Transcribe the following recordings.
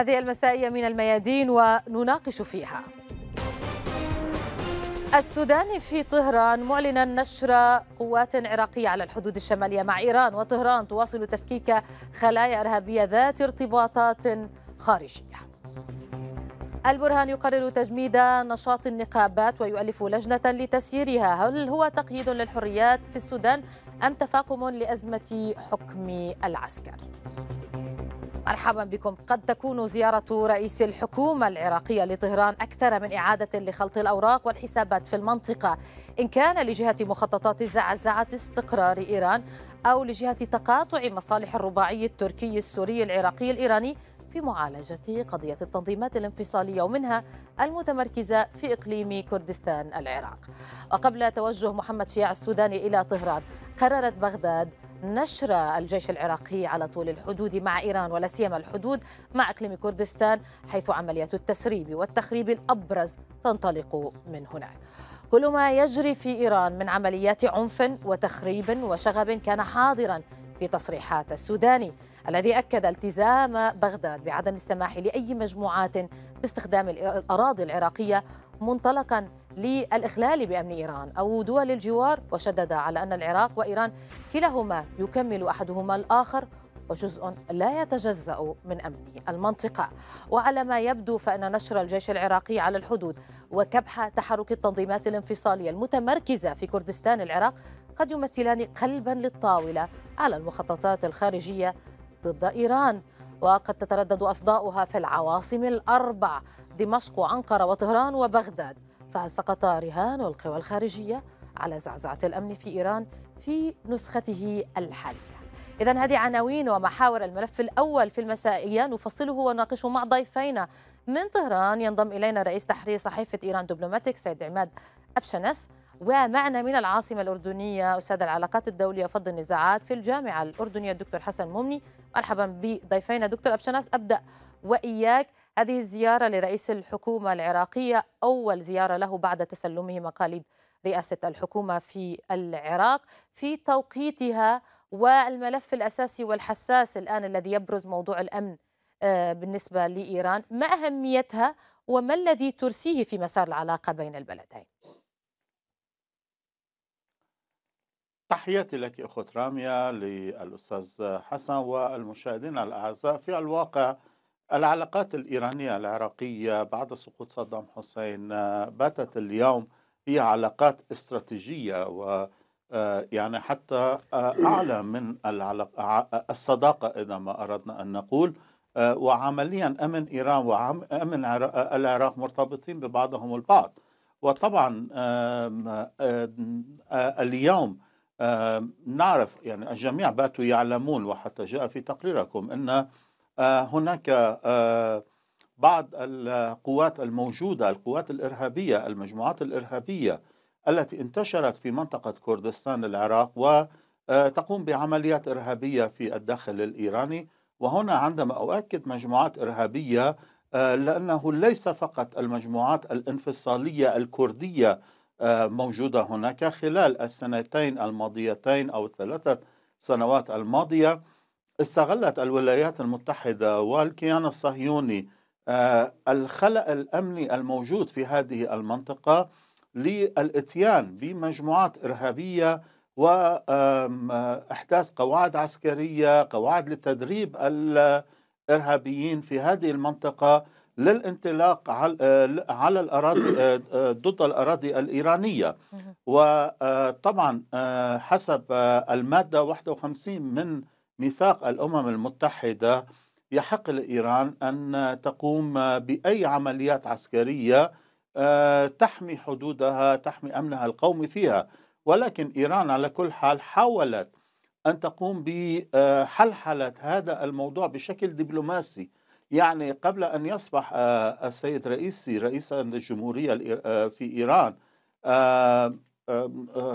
هذه المسائية من الميادين ونناقش فيها السودان في طهران معلنا نشر قوات عراقية على الحدود الشمالية مع إيران وطهران تواصل تفكيك خلايا إرهابية ذات ارتباطات خارجية البرهان يقرر تجميد نشاط النقابات ويؤلف لجنة لتسييرها هل هو تقييد للحريات في السودان أم تفاقم لأزمة حكم العسكر؟ مرحبا بكم قد تكون زيارة رئيس الحكومة العراقية لطهران أكثر من إعادة لخلط الأوراق والحسابات في المنطقة إن كان لجهة مخططات زعزعة استقرار إيران أو لجهة تقاطع مصالح الرباعي التركي السوري العراقي الإيراني في معالجة قضية التنظيمات الانفصالية ومنها المتمركزة في إقليم كردستان العراق وقبل توجه محمد شياع السوداني إلى طهران قررت بغداد نشر الجيش العراقي على طول الحدود مع ايران ولا سيما الحدود مع اقليم كردستان حيث عمليات التسريب والتخريب الابرز تنطلق من هناك. كل ما يجري في ايران من عمليات عنف وتخريب وشغب كان حاضرا في تصريحات السوداني الذي أكد التزام بغداد بعدم السماح لأي مجموعات باستخدام الأراضي العراقية منطلقا للإخلال بأمن إيران أو دول الجوار وشدد على أن العراق وإيران كلاهما يكمل أحدهما الآخر وجزء لا يتجزأ من أمن المنطقة وعلى ما يبدو فإن نشر الجيش العراقي على الحدود وكبح تحرك التنظيمات الانفصالية المتمركزة في كردستان العراق قد يمثلان قلبا للطاولة على المخططات الخارجية ضد إيران وقد تتردد أصداؤها في العواصم الأربع دمشق وأنقرة وطهران وبغداد فهل سقط رهان القوى الخارجية على زعزعة الأمن في إيران في نسخته الحالية إذا هذه عناوين ومحاور الملف الأول في المسائية نفصله ونناقشه مع ضيفينا من طهران ينضم إلينا رئيس تحرير صحيفة إيران دبلوماتيك سيد عماد أبشنس ومعنا من العاصمة الأردنية أستاذ العلاقات الدولية فض النزاعات في الجامعة الأردنية الدكتور حسن ممني مرحبا بضيفينا دكتور أبشناس أبدأ وإياك هذه الزيارة لرئيس الحكومة العراقية أول زيارة له بعد تسلمه مقاليد رئاسة الحكومة في العراق في توقيتها والملف الأساسي والحساس الآن الذي يبرز موضوع الأمن آه، بالنسبة لإيران ما أهميتها وما الذي ترسيه في مسار العلاقة بين البلدين؟ تحياتي لك أخت رامية للأستاذ حسن والمشاهدين الأعزاء في الواقع العلاقات الإيرانية العراقية بعد سقوط صدام حسين آه، باتت اليوم هي علاقات استراتيجية و آه، يعني حتى آه، أعلى من الصداقة إذا ما أردنا أن نقول وعمليا أمن إيران وأمن العراق مرتبطين ببعضهم البعض وطبعا اليوم آه، نعرف يعني الجميع باتوا يعلمون وحتى جاء في تقريركم أن آه، هناك آه، بعض القوات الموجودة القوات الإرهابية المجموعات الإرهابية التي انتشرت في منطقة كردستان العراق وتقوم بعمليات إرهابية في الداخل الإيراني وهنا عندما أؤكد مجموعات إرهابية لأنه ليس فقط المجموعات الانفصالية الكردية آه، موجودة هناك خلال السنتين الماضيتين أو الثلاثة سنوات الماضية استغلت الولايات المتحدة والكيان الصهيوني آه، الخلأ الأمني الموجود في هذه المنطقة للاتيان بمجموعات إرهابية وإحداث قواعد عسكرية قواعد لتدريب الإرهابيين آه، في هذه المنطقة للانطلاق على آه، الأراضي آه، آه، ضد الأراضي الإيرانية وطبعا حسب المادة 51 من ميثاق الأمم المتحدة يحق لإيران أن تقوم بأي عمليات عسكرية تحمي حدودها تحمي أمنها القومي فيها ولكن إيران على كل حال حاولت أن تقوم بحلحلة هذا الموضوع بشكل دبلوماسي يعني قبل أن يصبح آه، السيد رئيسي رئيسا للجمهورية آه، في إيران آه،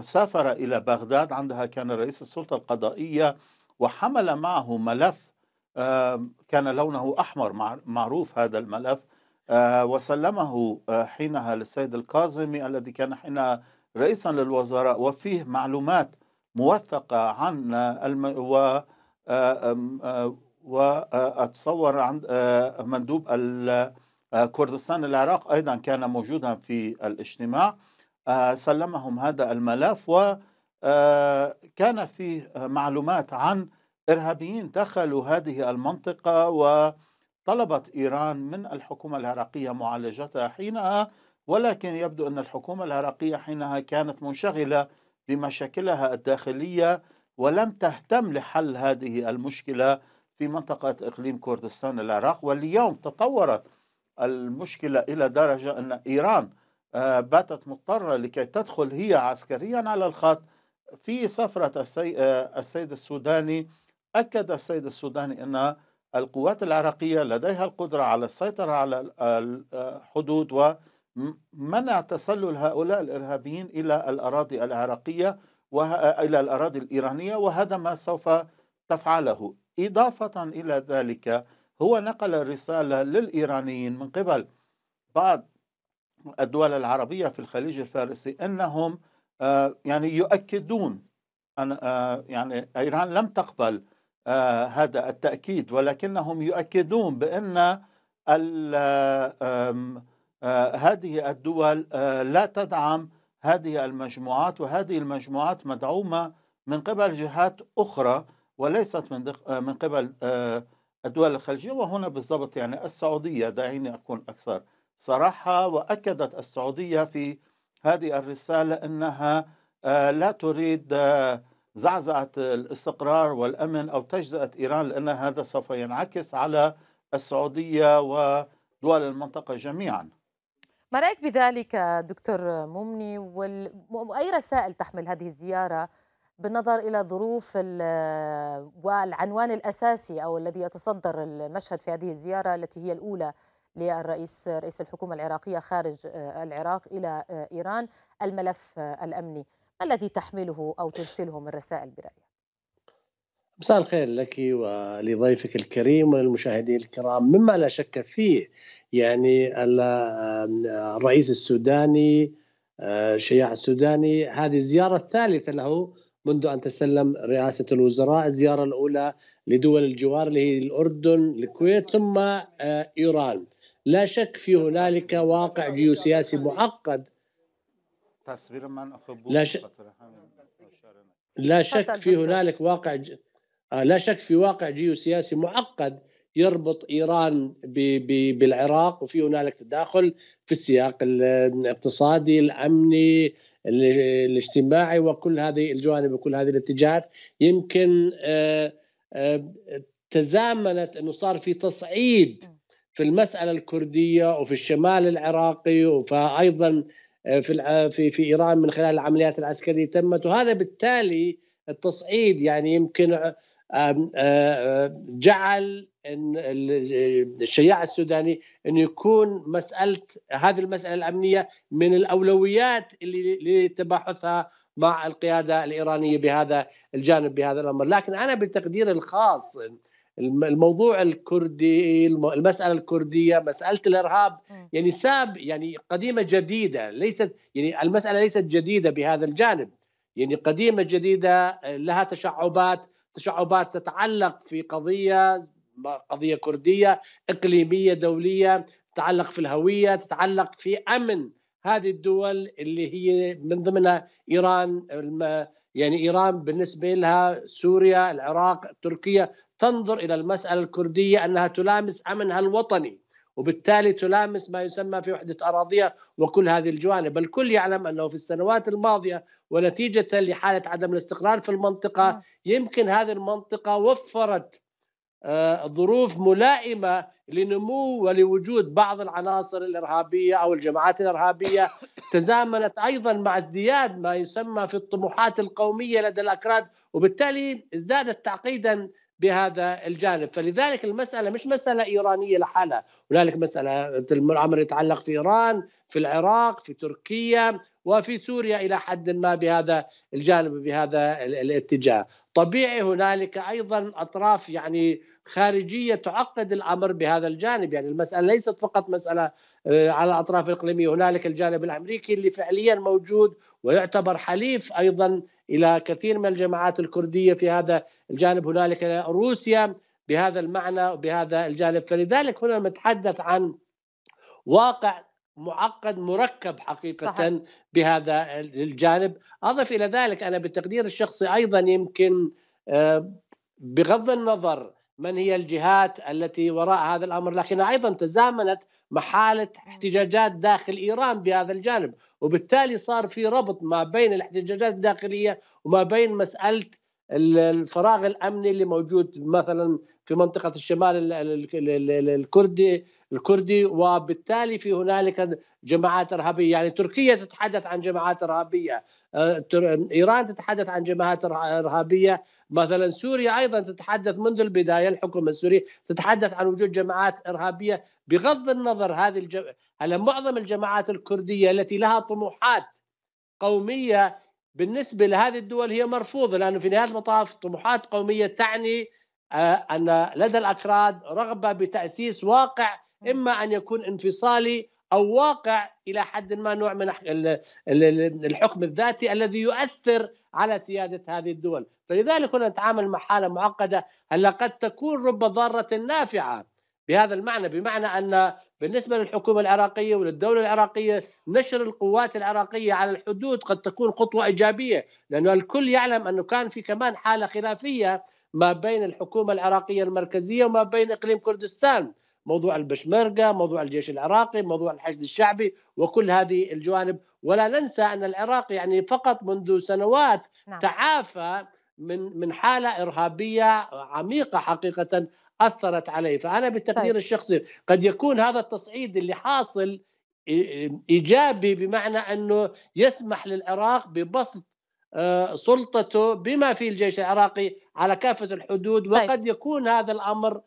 سافر إلى بغداد عندها كان رئيس السلطة القضائية وحمل معه ملف كان لونه أحمر معروف هذا الملف وسلمه حينها للسيد الكاظمي الذي كان حينها رئيسا للوزراء وفيه معلومات موثقة عن الم... و واتصور عند آه، مندوب آه، كردستان العراق ايضا كان موجودا في الاجتماع آه، سلمهم هذا الملف وكان فيه معلومات عن ارهابيين دخلوا هذه المنطقه وطلبت ايران من الحكومه العراقيه معالجتها حينها ولكن يبدو ان الحكومه العراقيه حينها كانت منشغله بمشاكلها الداخليه ولم تهتم لحل هذه المشكله في منطقة إقليم كردستان العراق واليوم تطورت المشكلة إلى درجة أن إيران آه، باتت مضطرة لكي تدخل هي عسكريا على الخط في سفرة آه، السيد السوداني أكد السيد السوداني أن القوات العراقية لديها القدرة على السيطرة على الحدود آه، ومنع تسلل هؤلاء الإرهابيين إلى الأراضي العراقية وإلى الأراضي الإيرانية وهذا ما سوف تفعله إضافة إلى ذلك هو نقل رسالة للإيرانيين من قبل بعض الدول العربية في الخليج الفارسي أنهم آه، يعني يؤكدون أن آه، يعني إيران لم تقبل آه، هذا التأكيد ولكنهم يؤكدون بأن هذه الدول لا تدعم هذه المجموعات وهذه المجموعات مدعومة من قبل جهات أخرى وليست من, آه، من قبل آه، الدول الخليجية وهنا بالضبط يعني السعودية دعيني أكون أكثر صراحة وأكدت السعودية في هذه الرسالة أنها آه، لا تريد زعزعة الاستقرار والأمن أو تجزئة إيران لأن هذا سوف ينعكس على السعودية ودول المنطقة جميعا ما رأيك بذلك دكتور مومني وأي رسائل تحمل هذه الزيارة بالنظر إلى ظروف والعنوان الأساسي أو الذي يتصدر المشهد في هذه الزيارة التي هي الأولى للرئيس رئيس الحكومة العراقية خارج آه، العراق إلى آه، إيران الملف آه، الأمني ما الذي تحمله أو ترسله من رسائل برأيك؟ مساء الخير لك ولضيفك الكريم وللمشاهدين الكرام مما لا شك فيه يعني الرئيس السوداني الشياع السوداني هذه الزيارة الثالثة له منذ أن تسلم رئاسة الوزراء الزيارة الأولى لدول الجوار اللي هي الأردن الكويت ثم آه، إيران لا شك في هنالك واقع جيوسياسي معقد لا شك لا شك في هنالك واقع ج... آه، لا شك في واقع جيوسياسي معقد يربط ايران ب... ب... بالعراق وفي هنالك تداخل في السياق الاقتصادي الامني الاجتماعي وكل هذه الجوانب وكل هذه الاتجاهات يمكن آه، آه، تزامنت انه صار في تصعيد في المساله الكرديه وفي الشمال العراقي وايضا آه، في في في ايران من خلال العمليات العسكريه تمت وهذا بالتالي التصعيد يعني يمكن آه، آه، جعل الشياع السوداني أن يكون مسألة هذه المسألة الأمنية من الأولويات اللي لتباحثها مع القيادة الإيرانية بهذا الجانب بهذا الأمر لكن أنا بالتقدير الخاص الموضوع الكردي المساله الكرديه مساله الارهاب يعني ساب يعني قديمه جديده ليست يعني المساله ليست جديده بهذا الجانب يعني قديمه جديده لها تشعبات تشعبات تتعلق في قضية قضية كردية إقليمية دولية تتعلق في الهوية تتعلق في أمن هذه الدول اللي هي من ضمنها إيران يعني إيران بالنسبة لها سوريا العراق تركيا تنظر إلى المسألة الكردية أنها تلامس أمنها الوطني وبالتالي تلامس ما يسمى في وحدة أراضيها وكل هذه الجوانب الكل يعلم أنه في السنوات الماضية ونتيجة لحالة عدم الاستقرار في المنطقة نعم. يمكن هذه المنطقة وفرت آه، ظروف ملائمة لنمو ولوجود بعض العناصر الإرهابية أو الجماعات الإرهابية تزامنت أيضا مع ازدياد ما يسمى في الطموحات القومية لدى الأكراد وبالتالي ازدادت تعقيدا بهذا الجانب فلذلك المسألة مش مسألة إيرانية لحالها هنالك مسألة الأمر يتعلق في إيران في العراق في تركيا وفي سوريا إلى حد ما بهذا الجانب بهذا الاتجاه طبيعي هنالك أيضا أطراف يعني خارجية تعقد الأمر بهذا الجانب يعني المسألة ليست فقط مسألة آه، على الأطراف الإقليمية هنالك الجانب الأمريكي اللي فعليا موجود ويعتبر حليف أيضا الى كثير من الجماعات الكرديه في هذا الجانب هنالك روسيا بهذا المعنى وبهذا الجانب فلذلك هنا نتحدث عن واقع معقد مركب حقيقة صحيح. بهذا الجانب أضف إلى ذلك أنا بتقدير الشخصي أيضا يمكن آه، بغض النظر من هي الجهات التي وراء هذا الامر لكنها ايضا تزامنت مع حاله احتجاجات داخل ايران بهذا الجانب وبالتالي صار في ربط ما بين الاحتجاجات الداخليه وما بين مساله الفراغ الامني اللي موجود مثلا في منطقه الشمال الكردي الكردي وبالتالي في هنالك جماعات ارهابيه يعني تركيا تتحدث عن جماعات ارهابيه آه، ايران تتحدث عن جماعات ارهابيه مثلا سوريا ايضا تتحدث منذ البدايه الحكومه السوريه تتحدث عن وجود جماعات ارهابيه بغض النظر هذه الج... معظم الجماعات الكرديه التي لها طموحات قوميه بالنسبه لهذه الدول هي مرفوضه لانه في نهايه المطاف طموحات قوميه تعني آه، ان لدى الاكراد رغبه بتاسيس واقع اما ان يكون انفصالي او واقع الى حد ما نوع من الحكم الذاتي الذي يؤثر على سياده هذه الدول، فلذلك هنا نتعامل مع حاله معقده هلا قد تكون رب ضاره نافعه بهذا المعنى بمعنى ان بالنسبة للحكومة العراقية وللدولة العراقية نشر القوات العراقية على الحدود قد تكون خطوة إيجابية لأنه الكل يعلم أنه كان في كمان حالة خلافية ما بين الحكومة العراقية المركزية وما بين إقليم كردستان موضوع البشمرقة موضوع الجيش العراقي موضوع الحشد الشعبي وكل هذه الجوانب ولا ننسى أن العراق يعني فقط منذ سنوات نعم. تعافى من من حاله ارهابيه عميقه حقيقه اثرت عليه، فانا بالتقدير طيب. الشخصي قد يكون هذا التصعيد اللي حاصل ايجابي بمعنى انه يسمح للعراق ببسط آه، سلطته بما في الجيش العراقي على كافه الحدود طيب. وقد يكون هذا الامر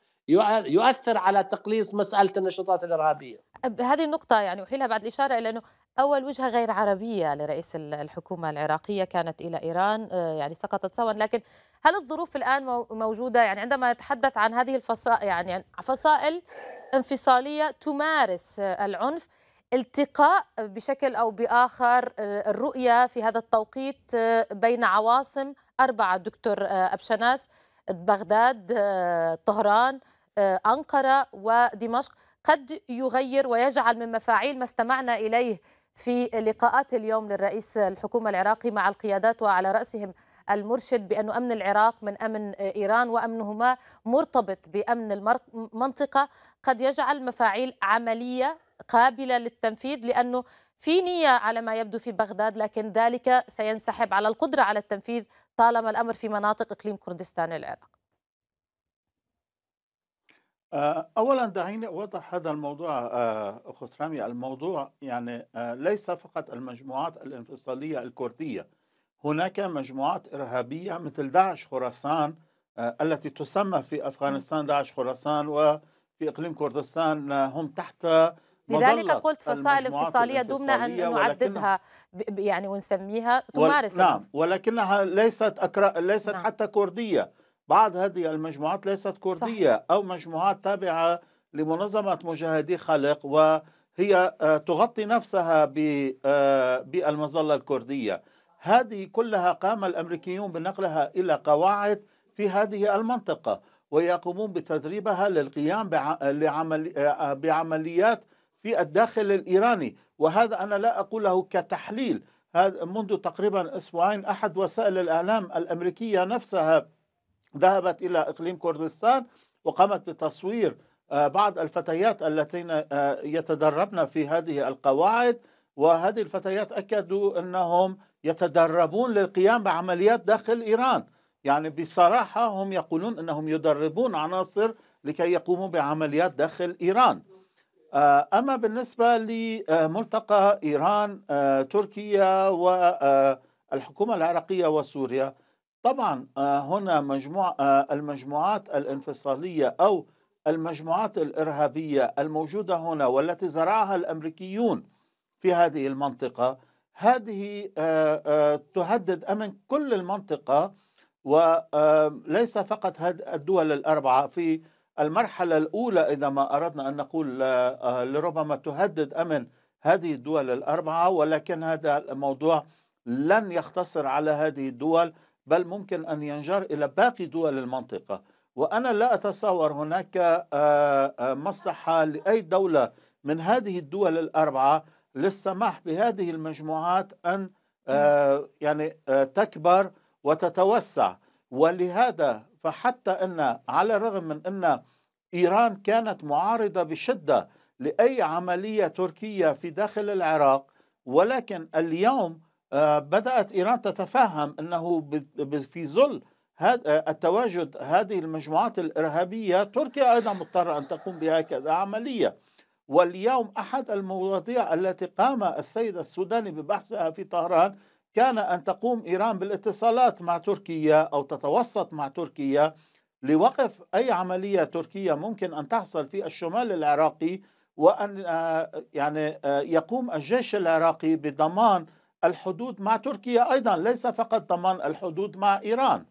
يؤثر على تقليص مساله النشاطات الارهابيه. هذه النقطه يعني احيلها بعد الاشاره الى انه اول وجهه غير عربيه لرئيس الحكومه العراقيه كانت الى ايران آه، يعني سقطت سوا لكن هل الظروف الان موجوده يعني عندما نتحدث عن هذه الفصائل يعني فصائل انفصاليه تمارس آه، العنف التقاء بشكل او باخر آه، الرؤيه في هذا التوقيت بين عواصم اربعه دكتور ابشناس بغداد طهران آه، أنقرة ودمشق قد يغير ويجعل من مفاعيل ما استمعنا إليه في لقاءات اليوم للرئيس الحكومة العراقي مع القيادات وعلى رأسهم المرشد بأن أمن العراق من أمن إيران وأمنهما مرتبط بأمن المنطقة قد يجعل مفاعيل عملية قابلة للتنفيذ لأنه في نية على ما يبدو في بغداد لكن ذلك سينسحب على القدرة على التنفيذ طالما الأمر في مناطق إقليم كردستان العراق آه، اولا دعيني اوضح هذا الموضوع آه، اخت رامي الموضوع يعني آه، ليس فقط المجموعات الانفصاليه الكرديه هناك مجموعات ارهابيه مثل داعش خراسان التي تسمى في افغانستان داعش خراسان وفي اقليم كردستان هم تحت لذلك قلت فصائل انفصاليه دمنا ان نعددها يعني ونسميها تمارس نعم ولكنها ليست أكرا... ليست نعم. حتى كرديه بعض هذه المجموعات ليست كردية صح. أو مجموعات تابعة لمنظمة مجاهدي خلق وهي آه، تغطي نفسها آه، بالمظلة الكردية هذه كلها قام الأمريكيون بنقلها إلى قواعد في هذه المنطقة ويقومون بتدريبها للقيام آه، بعمليات في الداخل الإيراني وهذا أنا لا أقوله كتحليل منذ تقريبا أسبوعين أحد وسائل الإعلام الأمريكية نفسها ذهبت إلى إقليم كردستان وقامت بتصوير آه، بعض الفتيات اللتين آه، يتدربن في هذه القواعد وهذه الفتيات أكدوا أنهم يتدربون للقيام بعمليات داخل إيران يعني بصراحة هم يقولون أنهم يدربون عناصر لكي يقوموا بعمليات داخل إيران آه، أما بالنسبة لملتقى إيران تركيا والحكومة العراقية وسوريا طبعا آه، هنا مجموع آه، المجموعات الانفصالية أو المجموعات الإرهابية الموجودة هنا والتي زرعها الأمريكيون في هذه المنطقة هذه آه، تهدد أمن كل المنطقة وليس فقط الدول الأربعة في المرحلة الأولى إذا ما أردنا أن نقول لربما تهدد أمن هذه الدول الأربعة ولكن هذا الموضوع لن يختصر على هذه الدول بل ممكن أن ينجر إلى باقي دول المنطقة وأنا لا أتصور هناك آه، آه، مصلحة لأي دولة من هذه الدول الأربعة للسماح بهذه المجموعات أن آه، يعني تكبر وتتوسع ولهذا فحتى أن على الرغم من أن إيران كانت معارضة بشدة لأي عملية تركية في داخل العراق ولكن اليوم آه، بدأت إيران تتفهم أنه في ظل آه، التواجد هذه المجموعات الإرهابية تركيا أيضا مضطرة أن تقوم بهكذا عملية واليوم أحد المواضيع التي قام السيد السوداني ببحثها في طهران كان أن تقوم إيران بالاتصالات مع تركيا أو تتوسط مع تركيا لوقف أي عملية تركية ممكن أن تحصل في الشمال العراقي وأن آه، يعني يقوم الجيش العراقي بضمان الحدود مع تركيا أيضا ليس فقط ضمان الحدود مع إيران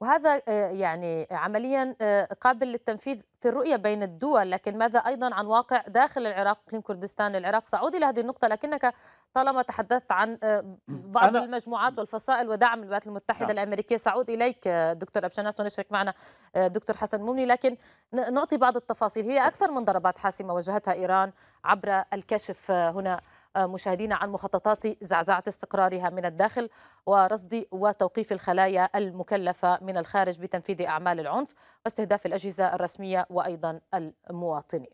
وهذا آه، يعني عمليا آه، قابل للتنفيذ في الرؤية بين الدول لكن ماذا أيضا عن واقع داخل العراق إقليم كردستان العراق سأعود إلى هذه النقطة لكنك طالما تحدثت عن آه، بعض أنا المجموعات والفصائل ودعم الولايات المتحدة نعم. الأمريكية سأعود إليك دكتور أبشناس ونشرك معنا دكتور حسن مومني لكن نعطي بعض التفاصيل هي أكثر من ضربات حاسمة وجهتها إيران عبر الكشف هنا آه، مشاهدينا عن مخططات زعزعة استقرارها من الداخل ورصد وتوقيف الخلايا المكلفة من الخارج بتنفيذ أعمال العنف واستهداف الأجهزة الرسمية وأيضا المواطنين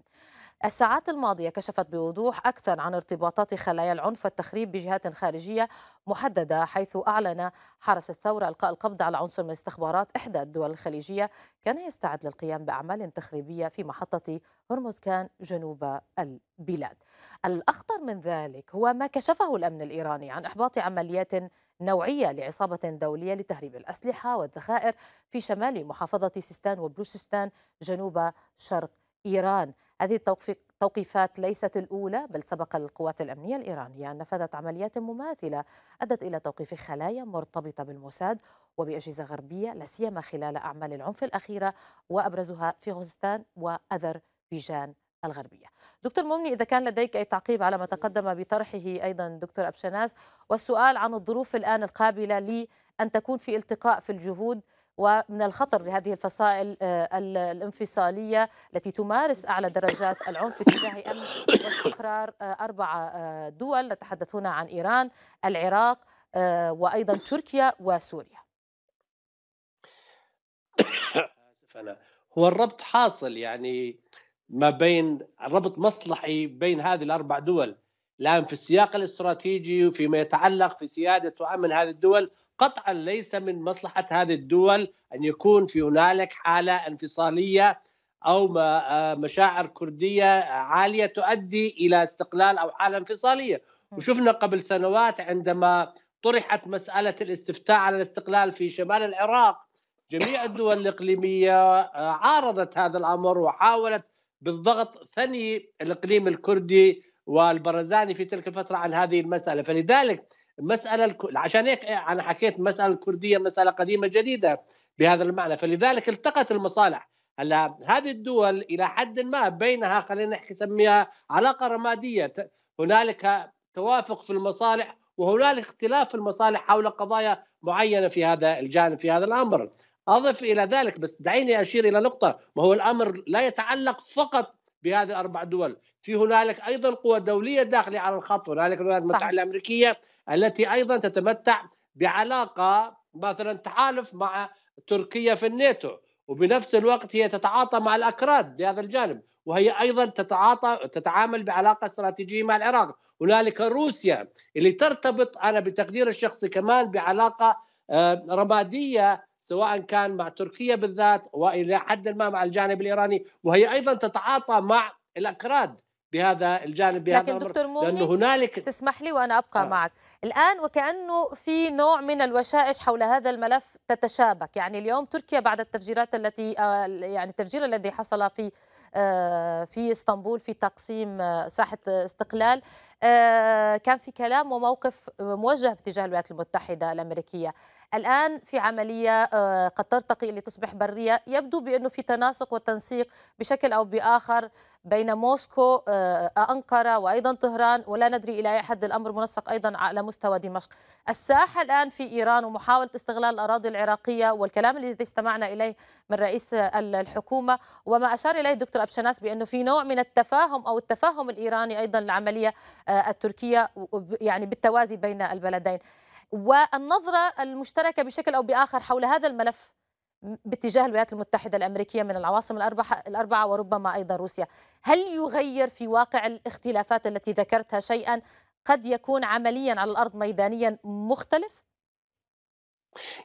الساعات الماضية كشفت بوضوح أكثر عن ارتباطات خلايا العنف والتخريب بجهات خارجية محددة حيث أعلن حرس الثورة إلقاء القبض على عنصر من استخبارات إحدى الدول الخليجية كان يستعد للقيام بأعمال تخريبية في محطة هرمزكان جنوب البلاد الأخطر من ذلك هو ما كشفه الأمن الإيراني عن إحباط عمليات نوعية لعصابة دولية لتهريب الأسلحة والذخائر في شمال محافظة سيستان وبلوشستان جنوب شرق إيران هذه التوقيفات ليست الأولى بل سبق القوات الأمنية الإيرانية أن نفذت عمليات مماثلة أدت إلى توقيف خلايا مرتبطة بالموساد وبأجهزة غربية لا سيما خلال أعمال العنف الأخيرة وأبرزها في غزستان وأذربيجان الغربية دكتور ممني إذا كان لديك أي تعقيب على ما تقدم بطرحه أيضا دكتور أبشناس والسؤال عن الظروف الآن القابلة لأن تكون في التقاء في الجهود ومن الخطر لهذه الفصائل آه، الانفصالية التي تمارس أعلى درجات العنف باتجاه أمن واستقرار آه، أربع آه، دول نتحدث هنا عن إيران العراق وأيضا تركيا وسوريا هو الربط حاصل يعني ما بين ربط مصلحي بين هذه الأربع دول الان في السياق الاستراتيجي وفيما يتعلق في سياده وامن هذه الدول قطعا ليس من مصلحه هذه الدول ان يكون في هنالك حاله انفصاليه او آه، مشاعر كرديه عاليه تؤدي الى استقلال او حاله انفصاليه وشفنا قبل سنوات عندما طرحت مساله الاستفتاء على الاستقلال في شمال العراق جميع الدول الاقليميه آه، عارضت هذا الامر وحاولت بالضغط ثني الاقليم الكردي والبرزاني في تلك الفترة عن هذه المسألة فلذلك مسألة عشان هيك أنا حكيت مسألة الكردية مسألة قديمة جديدة بهذا المعنى فلذلك التقت المصالح هلا هذه الدول إلى حد ما بينها خلينا نحكي نسميها علاقة رمادية هنالك توافق في المصالح وهنالك اختلاف في المصالح حول قضايا معينة في هذا الجانب في هذا الأمر أضف إلى ذلك بس دعيني أشير إلى نقطة وهو الأمر لا يتعلق فقط بهذه الاربع دول في هنالك ايضا قوى دوليه داخله على الخط هنالك الولايات المتحده الامريكيه التي ايضا تتمتع بعلاقه مثلا تحالف مع تركيا في الناتو وبنفس الوقت هي تتعاطى مع الاكراد بهذا الجانب وهي ايضا تتعاطى تتعامل بعلاقه استراتيجيه مع العراق هنالك روسيا اللي ترتبط انا بتقدير الشخصي كمان بعلاقه آه، رماديه سواء كان مع تركيا بالذات والى حد ما مع الجانب الايراني وهي ايضا تتعاطى مع الاكراد بهذا الجانب بهذا لكن دكتور موني لانه هنالك تسمح لي وانا ابقى آه. معك الان وكانه في نوع من الوشائش حول هذا الملف تتشابك يعني اليوم تركيا بعد التفجيرات التي آه، يعني التفجير الذي حصل في آه، في اسطنبول في تقسيم آه، ساحه استقلال آه، كان في كلام وموقف موجه باتجاه الولايات المتحدة الأمريكية الآن في عملية آه، قد ترتقي لتصبح برية يبدو بأنه في تناسق وتنسيق بشكل أو بآخر بين موسكو آه، أنقرة وأيضا طهران ولا ندري إلى أي حد الأمر منسق أيضا على مستوى دمشق الساحة الآن في إيران ومحاولة استغلال الأراضي العراقية والكلام الذي استمعنا إليه من رئيس الحكومة وما أشار إليه الدكتور أبشناس بأنه في نوع من التفاهم أو التفاهم الإيراني أيضا العملية آه، التركية يعني بالتوازي بين البلدين والنظرة المشتركة بشكل أو بآخر حول هذا الملف باتجاه الولايات المتحدة الأمريكية من العواصم الأربعة, الأربعة وربما أيضا روسيا هل يغير في واقع الاختلافات التي ذكرتها شيئا قد يكون عمليا على الأرض ميدانيا مختلف؟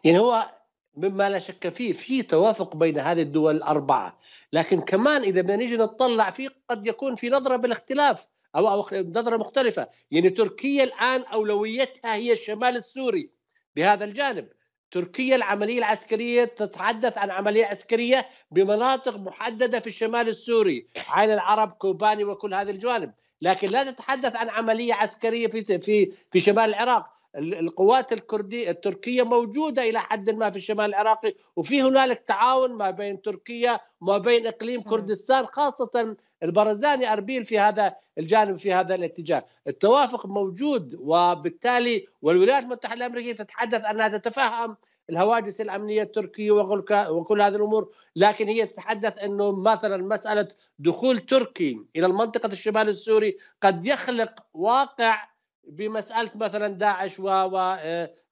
يعني هو مما لا شك فيه في توافق بين هذه الدول الأربعة لكن كمان إذا بدنا نجي نطلع فيه قد يكون في نظرة بالاختلاف أو نظرة مختلفة يعني تركيا الآن أولويتها هي الشمال السوري بهذا الجانب تركيا العملية العسكرية تتحدث عن عملية عسكرية بمناطق محددة في الشمال السوري عين العرب كوباني وكل هذه الجوانب لكن لا تتحدث عن عملية عسكرية في في في شمال العراق القوات الكردية التركية موجودة إلى حد ما في الشمال العراقي وفي هنالك تعاون ما بين تركيا وما بين إقليم نعم. كردستان خاصة البرزاني أربيل في هذا الجانب في هذا الاتجاه التوافق موجود وبالتالي والولايات المتحدة الأمريكية تتحدث أنها تتفهم الهواجس الأمنية التركية وكل هذه الأمور لكن هي تتحدث أنه مثلا مسألة دخول تركي إلى المنطقة الشمال السوري قد يخلق واقع بمسألة مثلا داعش وعودة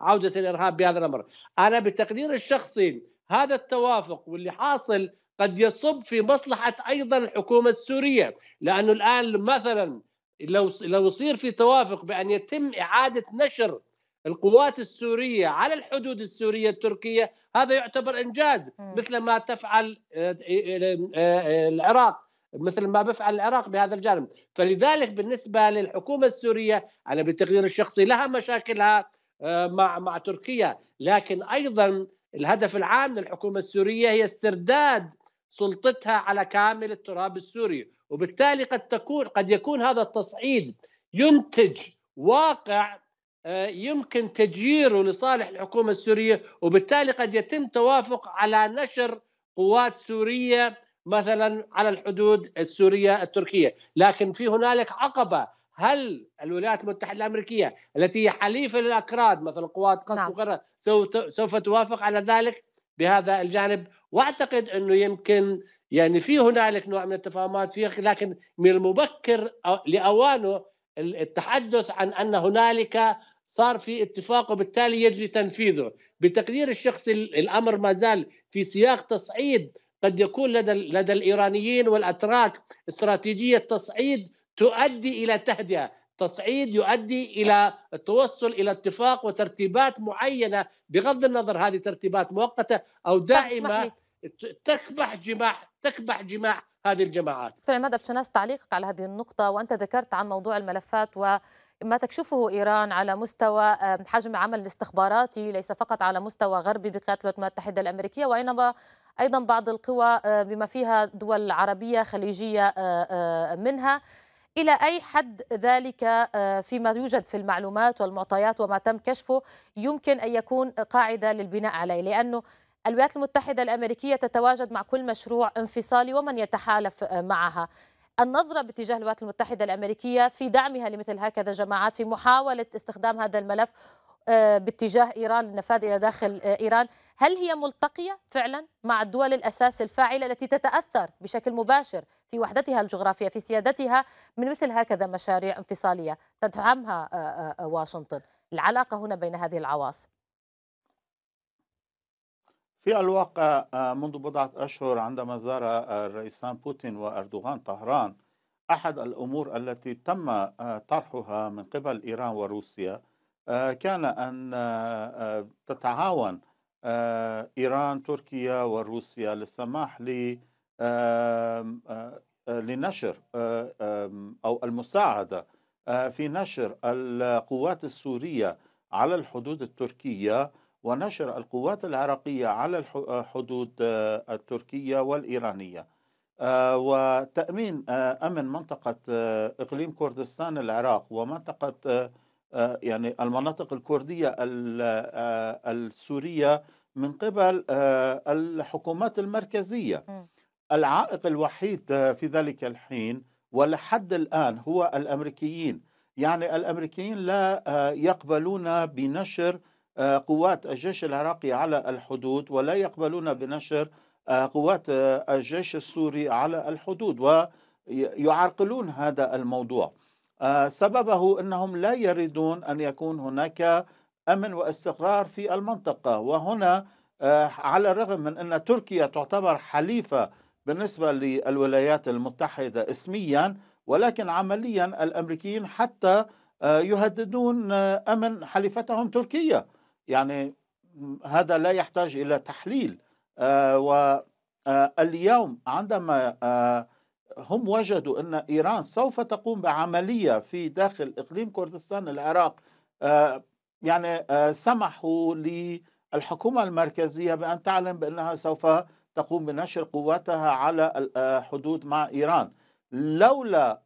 آه، الإرهاب بهذا الأمر أنا بتقديري الشخصي هذا التوافق واللي حاصل قد يصب في مصلحة أيضا الحكومة السورية لأنه الآن مثلا لو لو يصير في توافق بأن يتم إعادة نشر القوات السورية على الحدود السورية التركية هذا يعتبر إنجاز مثل ما تفعل آه، آه، العراق مثل ما بفعل العراق بهذا الجانب فلذلك بالنسبة للحكومة السورية أنا بتقديري الشخصي لها مشاكلها آه، مع مع تركيا لكن أيضا الهدف العام للحكومة السورية هي استرداد سلطتها على كامل التراب السوري وبالتالي قد تكون قد يكون هذا التصعيد ينتج واقع آه، يمكن تجييره لصالح الحكومة السورية وبالتالي قد يتم توافق على نشر قوات سورية مثلا على الحدود السورية التركية لكن في هنالك عقبة هل الولايات المتحدة الأمريكية التي هي حليفة للأكراد مثلا قوات قصف نعم. وغيرها سوف توافق على ذلك بهذا الجانب واعتقد انه يمكن يعني في هنالك نوع من التفاهمات فيه لكن من المبكر لاوانه التحدث عن ان هنالك صار في اتفاق وبالتالي يجري تنفيذه بتقدير الشخص الامر ما زال في سياق تصعيد قد يكون لدى لدى الايرانيين والاتراك استراتيجيه تصعيد تؤدي الى تهدئه تصعيد يؤدي الى التوصل الى اتفاق وترتيبات معينه بغض النظر هذه ترتيبات مؤقته او دائمه تكبح جماح تكبح جماح هذه الجماعات دكتور عماد بشناس تعليقك على هذه النقطة وأنت ذكرت عن موضوع الملفات و ما تكشفه إيران على مستوى حجم عمل الاستخباراتي ليس فقط على مستوى غربي بقيادة الولايات المتحدة الأمريكية وإنما أيضا بعض القوى بما فيها دول عربية خليجية منها إلى أي حد ذلك فيما يوجد في المعلومات والمعطيات وما تم كشفه يمكن أن يكون قاعدة للبناء عليه لأنه الولايات المتحدة الأمريكية تتواجد مع كل مشروع انفصالي ومن يتحالف آه، معها النظرة باتجاه الولايات المتحدة الأمريكية في دعمها لمثل هكذا جماعات في محاولة استخدام هذا الملف آه، باتجاه إيران للنفاذ إلى داخل آه، إيران هل هي ملتقية فعلا مع الدول الأساس الفاعلة التي تتأثر بشكل مباشر في وحدتها الجغرافية في سيادتها من مثل هكذا مشاريع انفصالية تدعمها واشنطن العلاقة هنا بين هذه العواصم في الواقع آه، آه، منذ بضعة أشهر عندما زار آه، الرئيسان بوتين وأردوغان طهران أحد الأمور التي تم طرحها من قبل إيران وروسيا كان أن تتعاون إيران تركيا وروسيا للسماح لنشر أو المساعدة في نشر القوات السورية على الحدود التركية ونشر القوات العراقية على الحدود آه، آه، التركية والإيرانية آه، وتأمين أمن منطقة إقليم كردستان العراق ومنطقة يعني المناطق الكردية السورية من قبل الحكومات المركزية العائق الوحيد في ذلك الحين ولحد الآن هو الأمريكيين يعني الأمريكيين لا يقبلون بنشر آه، قوات الجيش العراقي على الحدود ولا يقبلون بنشر آه، قوات آه، الجيش السوري على الحدود ويعرقلون هذا الموضوع سببه انهم لا يريدون ان يكون هناك امن واستقرار في المنطقه وهنا على الرغم من ان تركيا تعتبر حليفه بالنسبه للولايات المتحده اسميا ولكن عمليا الامريكيين حتى يهددون امن حليفتهم تركيا يعني هذا لا يحتاج إلى تحليل آه، واليوم آه، عندما آه، هم وجدوا أن إيران سوف تقوم بعملية في داخل إقليم كردستان العراق يعني سمحوا للحكومة المركزية بأن تعلم بأنها سوف تقوم بنشر قواتها على الحدود مع إيران لولا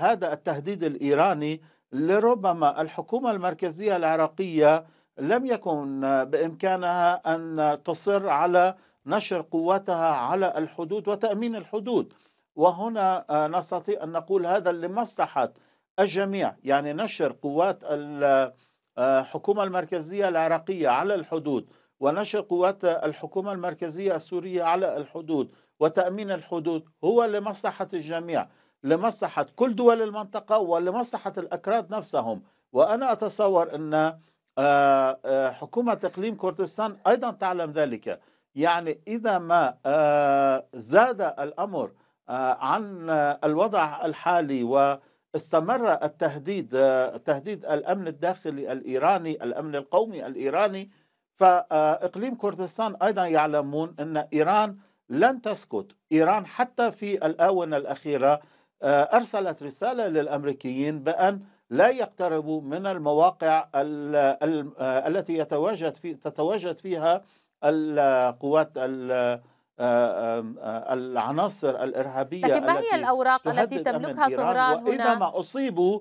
هذا التهديد الإيراني لربما الحكومة المركزية العراقية لم يكن بإمكانها أن تصر على نشر قواتها على الحدود وتأمين الحدود وهنا نستطيع أن نقول هذا لمصلحة الجميع يعني نشر قوات الحكومة المركزية العراقية على الحدود ونشر قوات الحكومة المركزية السورية على الحدود وتأمين الحدود هو لمصلحة الجميع لمصلحة كل دول المنطقة ولمصلحة الأكراد نفسهم وأنا أتصور أن آه، آه، حكومة إقليم كردستان أيضا تعلم ذلك يعني إذا ما آه، زاد الأمر عن الوضع الحالي واستمر التهديد تهديد الأمن الداخلي الإيراني الأمن القومي الإيراني فإقليم كردستان أيضا يعلمون أن إيران لن تسكت إيران حتى في الآونة الأخيرة أرسلت رسالة للأمريكيين بأن لا يقترب من المواقع آه، التي يتواجد في تتواجد فيها القوات آه، آه، العناصر الإرهابية لكن ما هي الأوراق التي تملكها طهران هنا؟ وإذا ما أصيبوا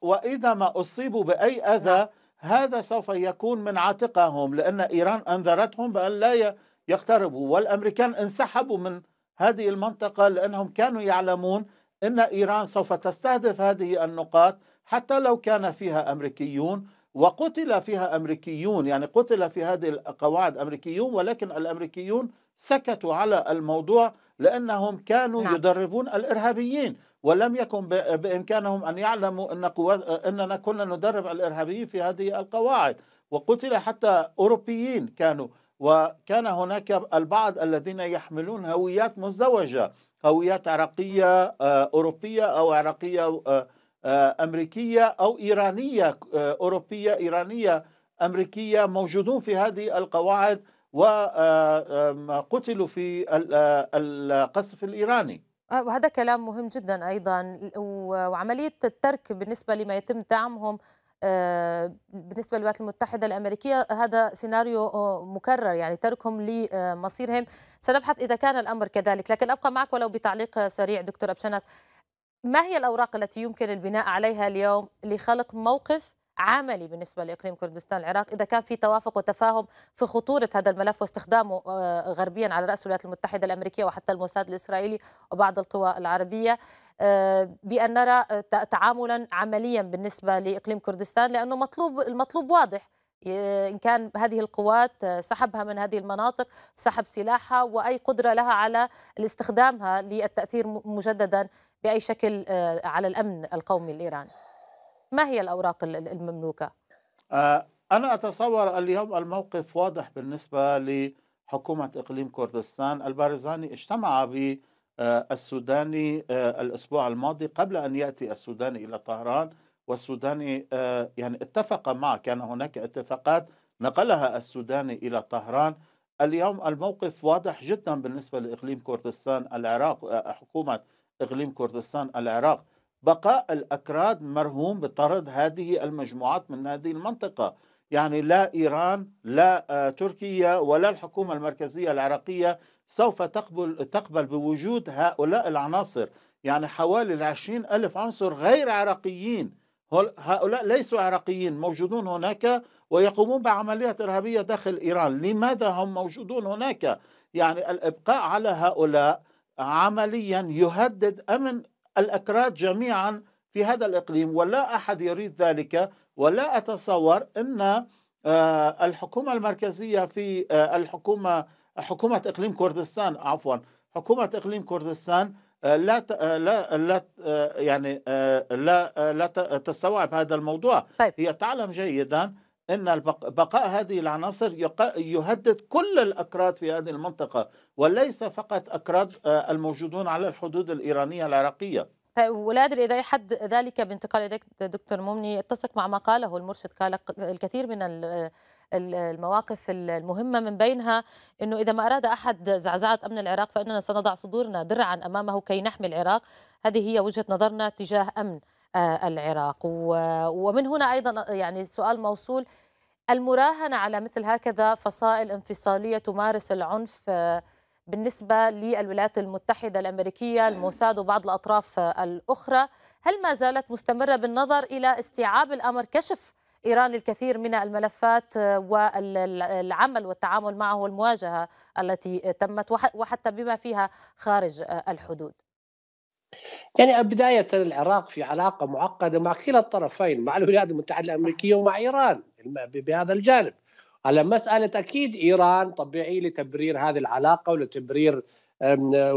وإذا ما أصيبوا بأي أذى نعم. هذا سوف يكون من عاتقهم لأن إيران أنذرتهم بأن لا يقتربوا والأمريكان انسحبوا من هذه المنطقة لأنهم كانوا يعلمون ان ايران سوف تستهدف هذه النقاط حتى لو كان فيها امريكيون وقتل فيها امريكيون يعني قتل في هذه القواعد امريكيون ولكن الامريكيون سكتوا على الموضوع لانهم كانوا نعم. يدربون الارهابيين ولم يكن بامكانهم ان يعلموا ان قوات اننا كنا ندرب الارهابيين في هذه القواعد وقتل حتى اوروبيين كانوا وكان هناك البعض الذين يحملون هويات مزدوجة هويات عراقية آه، أوروبية أو عراقية آه، آه، أمريكية أو إيرانية أوروبية إيرانية أمريكية موجودون في هذه القواعد وقتلوا في القصف الإيراني وهذا كلام مهم جدا أيضا وعملية الترك بالنسبة لما يتم دعمهم آه، بالنسبه للولايات المتحده الامريكيه هذا سيناريو آه، مكرر يعني تركهم لمصيرهم سنبحث اذا كان الامر كذلك لكن ابقى معك ولو بتعليق سريع دكتور ابشناس ما هي الاوراق التي يمكن البناء عليها اليوم لخلق موقف عملي بالنسبة لإقليم كردستان العراق إذا كان في توافق وتفاهم في خطورة هذا الملف واستخدامه آه، غربيا على رأس الولايات المتحدة الأمريكية وحتى الموساد الإسرائيلي وبعض القوى العربية آه، بأن نرى تعاملا عمليا بالنسبة لإقليم كردستان لأنه مطلوب المطلوب واضح إن كان هذه القوات آه، سحبها من هذه المناطق سحب سلاحها وأي قدرة لها على استخدامها للتأثير مجددا بأي شكل على الأمن القومي الإيراني ما هي الأوراق المملوكة؟ آه، أنا أتصور اليوم الموقف واضح بالنسبة لحكومة إقليم كردستان البارزاني اجتمع بالسوداني آه، آه، الأسبوع الماضي قبل أن يأتي السوداني إلى طهران والسوداني يعني اتفق معه كان هناك اتفاقات نقلها السوداني إلى طهران اليوم الموقف واضح جدا بالنسبة لإقليم كردستان العراق حكومة إقليم كردستان العراق بقاء الأكراد مرهون بطرد هذه المجموعات من هذه المنطقة يعني لا إيران لا آه، تركيا ولا الحكومة المركزية العراقية سوف تقبل, تقبل بوجود هؤلاء العناصر يعني حوالي العشرين ألف عنصر غير عراقيين هؤلاء ليسوا عراقيين موجودون هناك ويقومون بعمليات إرهابية داخل إيران لماذا هم موجودون هناك؟ يعني الإبقاء على هؤلاء عمليا يهدد أمن الأكراد جميعا في هذا الإقليم ولا أحد يريد ذلك ولا أتصور أن آه، الحكومة المركزية في آه، الحكومة حكومة إقليم كردستان عفوا حكومة إقليم كردستان آه، لا لا يعني، لا يعني لا لا تستوعب هذا الموضوع طيب. هي تعلم جيدا ان بقاء هذه العناصر يهدد كل الاكراد في هذه المنطقه وليس فقط اكراد آه، الموجودون على الحدود الايرانيه العراقيه طيب، ولا ادري اذا حد ذلك بانتقال اليك دكتور ممني اتسق مع ما قاله المرشد قال الكثير من المواقف المهمه من بينها انه اذا ما اراد احد زعزعه امن العراق فاننا سنضع صدورنا درعا امامه كي نحمي العراق هذه هي وجهه نظرنا تجاه امن آه، العراق ومن هنا أيضا يعني سؤال موصول المراهنة على مثل هكذا فصائل انفصالية تمارس العنف آه، بالنسبة للولايات المتحدة الأمريكية الموساد وبعض الأطراف آه، الأخرى هل ما زالت مستمرة بالنظر إلى استيعاب الأمر كشف إيران الكثير من الملفات والعمل والتعامل معه والمواجهة التي تمت وحتى بما فيها خارج الحدود يعني بداية العراق في علاقة معقدة مع كلا الطرفين مع الولايات المتحدة الأمريكية ومع إيران بهذا الجانب على مسألة أكيد إيران طبيعي لتبرير هذه العلاقة ولتبرير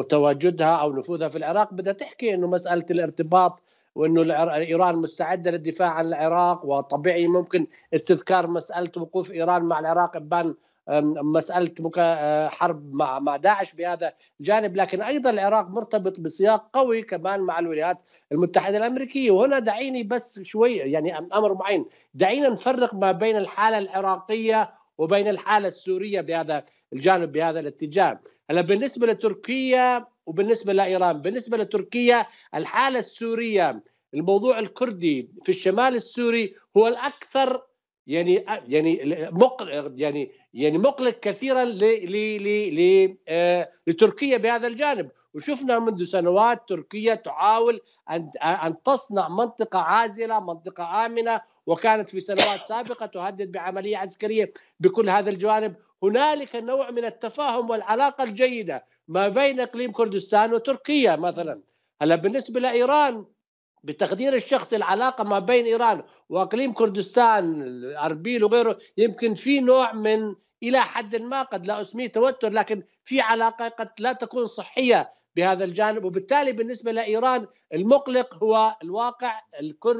تواجدها أو نفوذها في العراق بدها تحكي أنه مسألة الارتباط وانه ايران مستعده للدفاع عن العراق وطبيعي ممكن استذكار مساله وقوف ايران مع العراق ابان مساله آه، حرب مع داعش بهذا الجانب لكن ايضا العراق مرتبط بسياق قوي كمان مع الولايات المتحده الامريكيه وهنا دعيني بس شوي يعني امر معين دعينا نفرق ما بين الحاله العراقيه وبين الحاله السوريه بهذا الجانب بهذا الاتجاه هلا بالنسبه لتركيا وبالنسبه لايران بالنسبه لتركيا الحاله السوريه الموضوع الكردي في الشمال السوري هو الاكثر يعني يعني مقلق يعني يعني مقلق كثيرا ل ل ل ل آه، لتركيا بهذا الجانب وشفنا منذ سنوات تركيا تحاول ان ان تصنع منطقه عازله منطقه امنه وكانت في سنوات سابقه تهدد بعمليه عسكريه بكل هذا الجوانب هنالك نوع من التفاهم والعلاقه الجيده ما بين اقليم كردستان وتركيا مثلا هلا بالنسبه لايران بتقدير الشخص العلاقه ما بين ايران واقليم كردستان اربيل وغيره يمكن في نوع من الى حد ما قد لا اسميه توتر لكن في علاقه قد لا تكون صحيه بهذا الجانب وبالتالي بالنسبه لايران المقلق هو الواقع الكر...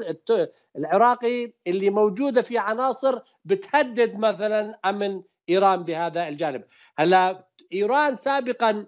العراقي اللي موجوده في عناصر بتهدد مثلا امن ايران بهذا الجانب هلا ايران سابقا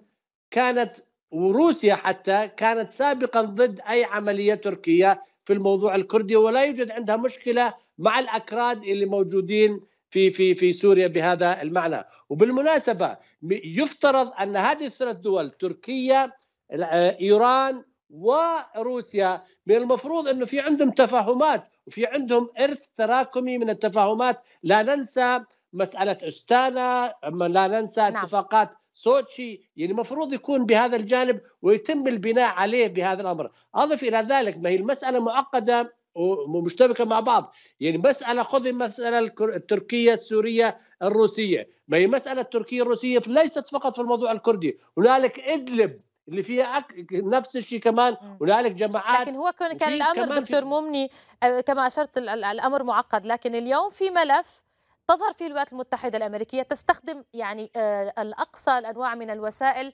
كانت وروسيا حتى كانت سابقا ضد أي عملية تركية في الموضوع الكردي ولا يوجد عندها مشكلة مع الأكراد اللي موجودين في في في سوريا بهذا المعنى وبالمناسبة يفترض أن هذه الثلاث دول تركيا آه، إيران وروسيا من المفروض أنه في عندهم تفاهمات وفي عندهم إرث تراكمي من التفاهمات لا ننسى مسألة أستانا لا ننسى نعم. اتفاقات سوتشي يعني المفروض يكون بهذا الجانب ويتم البناء عليه بهذا الامر اضف الى ذلك ما هي المساله معقده ومشتبكه مع بعض يعني مساله خذ المساله التركيه السوريه الروسيه ما هي مساله التركيه الروسيه ليست فقط في الموضوع الكردي هنالك ادلب اللي فيها أك... نفس الشيء كمان هنالك جماعات لكن هو كان, كان الامر دكتور في... ممني آه، كما اشرت الامر معقد لكن اليوم في ملف تظهر فيه الولايات المتحدة الأمريكية تستخدم يعني آه، الأقصى الأنواع من الوسائل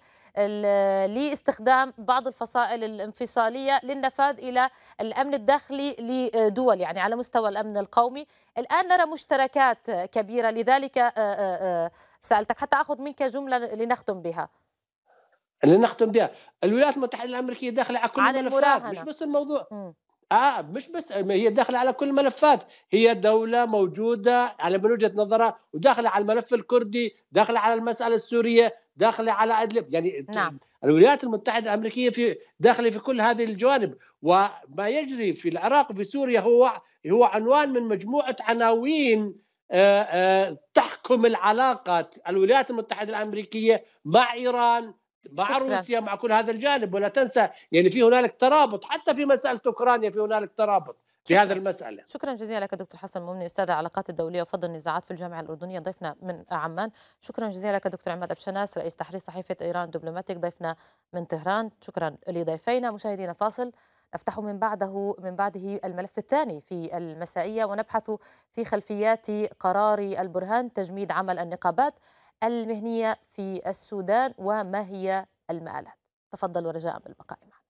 لاستخدام بعض الفصائل الانفصالية للنفاذ إلى الأمن الداخلي لدول يعني على مستوى الأمن القومي الآن نرى مشتركات كبيرة لذلك آه، آه، سألتك حتى أخذ منك جملة لنختم بها لنختم بها الولايات المتحدة الأمريكية داخلة على كل الملفات مش بس الموضوع م. اه مش بس هي داخله على كل الملفات هي دوله موجوده على من وجهه نظرها وداخله على الملف الكردي داخله على المساله السوريه داخله على ادلب يعني نعم. الولايات المتحده الامريكيه في داخله في كل هذه الجوانب وما يجري في العراق وفي سوريا هو هو عنوان من مجموعه عناوين آه، آه، تحكم العلاقات الولايات المتحده الامريكيه مع ايران مع روسيا مع كل هذا الجانب ولا تنسى يعني في هنالك ترابط حتى في مساله اوكرانيا في هنالك ترابط في هذا المسألة شكرا جزيلا لك دكتور حسن مؤمني أستاذ العلاقات الدولية وفضل النزاعات في الجامعة الأردنية ضيفنا من عمان شكرا جزيلا لك دكتور عماد أبشناس رئيس تحرير صحيفة إيران دبلوماتيك ضيفنا من طهران شكرا لضيفينا مشاهدينا فاصل نفتح من بعده من بعده الملف الثاني في المسائية ونبحث في خلفيات قرار البرهان تجميد عمل النقابات المهنية في السودان وما هي المآلات تفضلوا رجاء بالبقاء معنا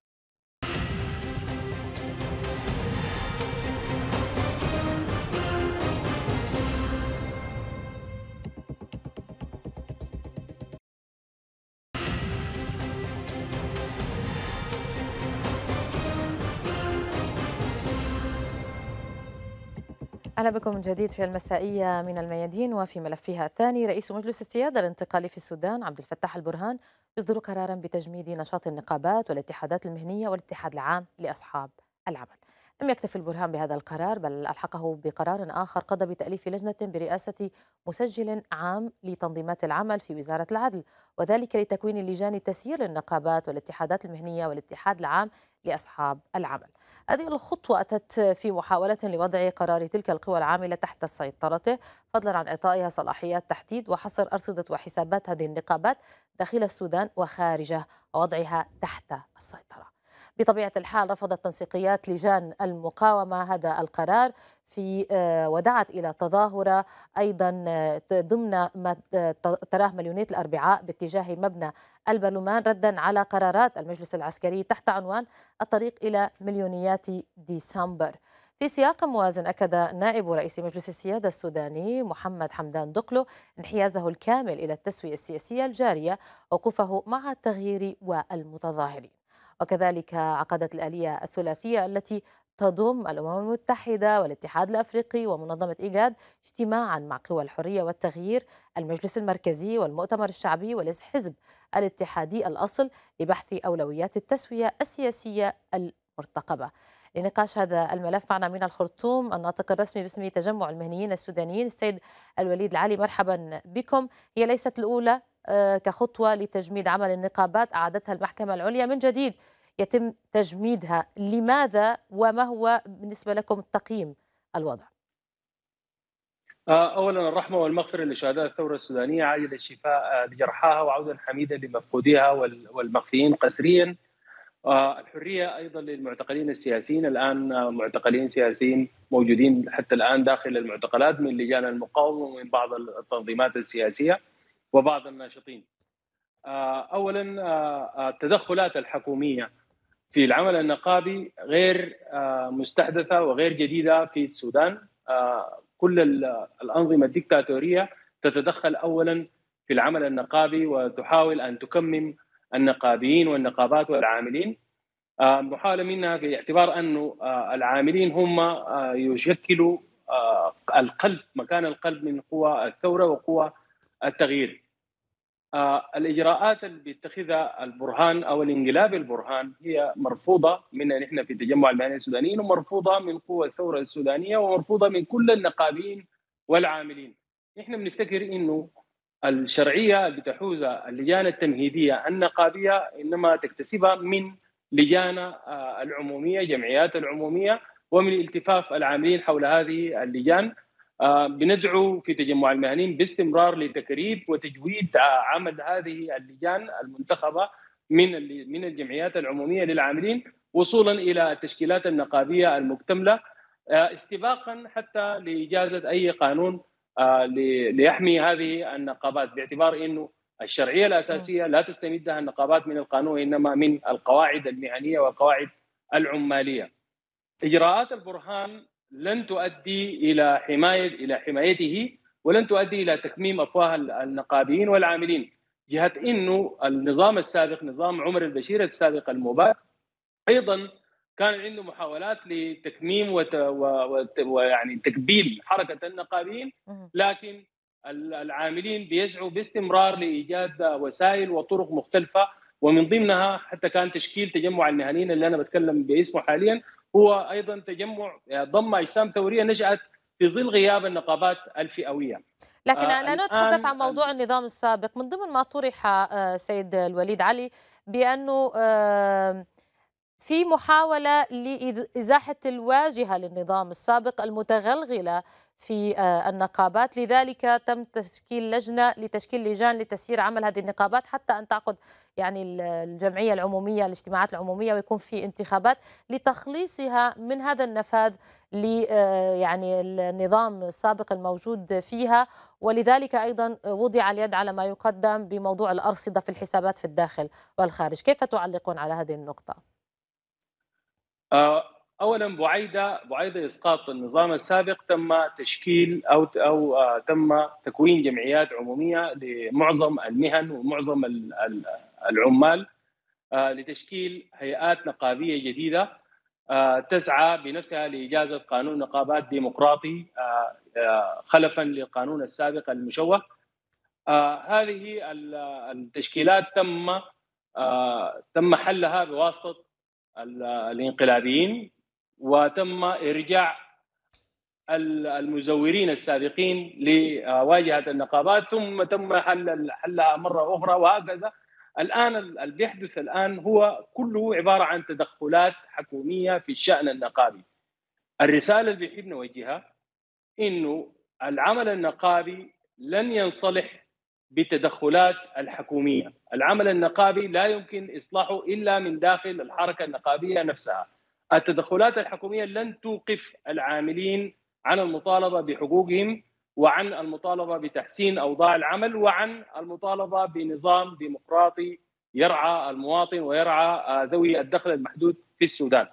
أهلا بكم من جديد في المسائية من الميادين وفي ملفها الثاني رئيس مجلس السيادة الانتقالي في السودان عبد الفتاح البرهان يصدر قرارا بتجميد نشاط النقابات والاتحادات المهنية والاتحاد العام لأصحاب العمل لم يكتف البرهان بهذا القرار بل ألحقه بقرار آخر قضى بتأليف لجنة برئاسة مسجل عام لتنظيمات العمل في وزارة العدل وذلك لتكوين اللجان تسيير للنقابات والاتحادات المهنية والاتحاد العام لأصحاب العمل هذه الخطوة أتت في محاولة لوضع قرار تلك القوى العاملة تحت سيطرته فضلا عن إعطائها صلاحيات تحديد وحصر أرصدة وحسابات هذه النقابات داخل السودان وخارجه ووضعها تحت السيطرة بطبيعة الحال رفضت تنسيقيات لجان المقاومة هذا القرار في آه، ودعت إلى تظاهرة أيضا آه، ضمن ما تراه مليونية الأربعاء باتجاه مبنى البرلمان ردا على قرارات المجلس العسكري تحت عنوان الطريق إلى مليونيات ديسمبر في سياق موازن أكد نائب رئيس مجلس السيادة السوداني محمد حمدان دقلو انحيازه الكامل إلى التسوية السياسية الجارية وقوفه مع التغيير والمتظاهرين وكذلك عقدت الآلية الثلاثية التي تضم الأمم المتحدة والاتحاد الأفريقي ومنظمة إيجاد اجتماعا مع قوى الحرية والتغيير المجلس المركزي والمؤتمر الشعبي والحزب الاتحادي الأصل لبحث أولويات التسوية السياسية المرتقبة لنقاش هذا الملف معنا من الخرطوم الناطق الرسمي باسم تجمع المهنيين السودانيين السيد الوليد العلي مرحبا بكم هي ليست الأولى آه، كخطوة لتجميد عمل النقابات أعادتها المحكمة العليا من جديد يتم تجميدها لماذا وما هو بالنسبة لكم تقييم الوضع آه، اولا الرحمه والمغفره لشهداء الثوره السودانيه عاجل الشفاء لجرحاها وعودا حميدا لمفقوديها والمخفيين قسريا آه، الحريه ايضا للمعتقلين السياسيين الان معتقلين سياسيين موجودين حتى الان داخل المعتقلات من لجان المقاومه ومن بعض التنظيمات السياسيه وبعض الناشطين آه، اولا آه، آه، التدخلات الحكوميه في العمل النقابي غير مستحدثه وغير جديده في السودان كل الانظمه الدكتاتوريه تتدخل اولا في العمل النقابي وتحاول ان تكمم النقابيين والنقابات والعاملين محاولة منها باعتبار أن العاملين هم يشكلوا القلب مكان القلب من قوى الثورة وقوى التغيير آه، الاجراءات اللي بيتخذها البرهان او الانقلاب البرهان هي مرفوضه منا نحن في تجمع المهنيين السودانيين ومرفوضه من قوى الثوره السودانيه ومرفوضه من كل النقابين والعاملين. نحن بنفتكر انه الشرعيه اللي بتحوزها اللجان التمهيديه النقابيه انما تكتسبها من لجان آه، العموميه جمعيات العموميه ومن التفاف العاملين حول هذه اللجان آه، بندعو في تجمع المهنيين باستمرار لتكريب وتجويد آه، عمل هذه اللجان المنتخبه من من الجمعيات العموميه للعاملين وصولا الى التشكيلات النقابيه المكتمله آه، استباقا حتى لاجازه اي قانون ليحمي هذه النقابات باعتبار انه الشرعيه الاساسيه نعم. لا تستمدها النقابات من القانون انما من القواعد المهنيه والقواعد العماليه. اجراءات البرهان لن تؤدي الى حمايه الى حمايته ولن تؤدي الى تكميم افواه النقابيين والعاملين جهه انه النظام السابق نظام عمر البشير السابق المبارك ايضا كان عنده محاولات لتكميم ويعني تكبيل حركه النقابيين لكن العاملين بيسعوا باستمرار لايجاد وسائل وطرق مختلفه ومن ضمنها حتى كان تشكيل تجمع المهنيين اللي انا بتكلم باسمه حاليا هو ايضا تجمع آه، ضم اجسام ثوريه نشات في ظل غياب النقابات الفئويه. لكن آه، لا نتحدث عن موضوع النظام السابق من ضمن ما طرح آه، سيد الوليد علي بانه في محاولة لإزاحة الواجهة للنظام السابق المتغلغلة في آه، النقابات لذلك تم تشكيل لجنة لتشكيل لجان لتسيير عمل هذه النقابات حتى أن تعقد يعني الجمعية العمومية الاجتماعات العمومية ويكون في انتخابات لتخليصها من هذا النفاذ ل آه، يعني النظام السابق الموجود فيها ولذلك أيضا وضع اليد على ما يقدم بموضوع الأرصدة في الحسابات في الداخل والخارج كيف تعلقون على هذه النقطة؟ آه، اولا بعيده بعيده اسقاط النظام السابق تم تشكيل او او آه، تم تكوين جمعيات عموميه لمعظم المهن ومعظم العمال آه، لتشكيل هيئات نقابيه جديده تسعى بنفسها لاجازه قانون نقابات ديمقراطي خلفا للقانون السابق المشوه هذه التشكيلات تم تم حلها بواسطه الانقلابيين وتم ارجاع المزورين السابقين لواجهه النقابات ثم تم حل حلها مره اخرى وهكذا الان اللي بيحدث الان هو كله عباره عن تدخلات حكوميه في الشان النقابي. الرساله اللي بنحب نوجهها انه العمل النقابي لن ينصلح بتدخلات الحكوميه. العمل النقابي لا يمكن اصلاحه الا من داخل الحركه النقابيه نفسها. التدخلات الحكوميه لن توقف العاملين عن المطالبه بحقوقهم وعن المطالبه بتحسين اوضاع العمل وعن المطالبه بنظام ديمقراطي يرعى المواطن ويرعى ذوي الدخل المحدود في السودان.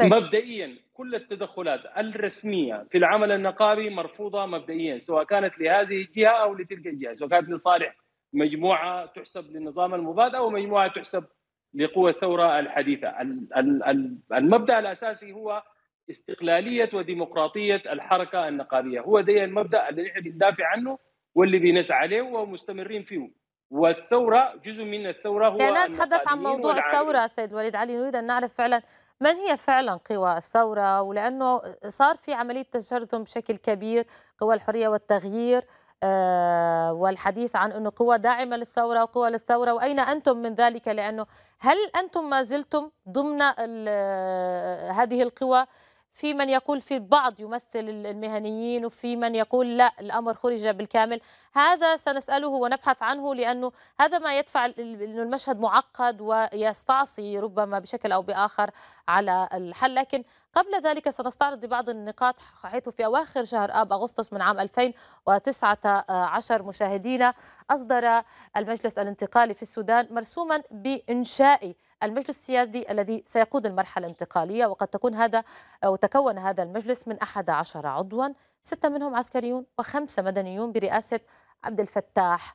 طيب. مبدئيا كل التدخلات الرسميه في العمل النقابي مرفوضه مبدئيا سواء كانت لهذه الجهه او لتلك الجهه، سواء كانت لصالح مجموعه تحسب للنظام المبادئ ومجموعه تحسب لقوى الثوره الحديثه المبدا الاساسي هو استقلاليه وديمقراطيه الحركه النقابيه هو ده المبدا الذي احنا بندافع عنه واللي بنسعى عليه ومستمرين فيه والثوره جزء من الثوره هو لا نتحدث عن موضوع والعالمين. الثوره سيد وليد علي نريد ان نعرف فعلا من هي فعلا قوى الثوره ولانه صار في عمليه تجرذم بشكل كبير قوى الحريه والتغيير آه، والحديث عن أنه قوى داعمة للثورة وقوى للثورة وأين أنتم من ذلك لأنه هل أنتم ما زلتم ضمن هذه القوى في من يقول في البعض يمثل المهنيين وفي من يقول لا الأمر خرج بالكامل هذا سنسأله ونبحث عنه لأنه هذا ما يدفع أنه المشهد معقد ويستعصي ربما بشكل أو بآخر على الحل لكن قبل ذلك سنستعرض بعض النقاط حيث في أواخر شهر آب أغسطس من عام 2019 مشاهدينا أصدر المجلس الانتقالي في السودان مرسوما بإنشاء المجلس السيادي الذي سيقود المرحلة الانتقالية وقد تكون هذا أو تكون هذا المجلس من 11 عضوا ستة منهم عسكريون وخمسة مدنيون برئاسة عبد الفتاح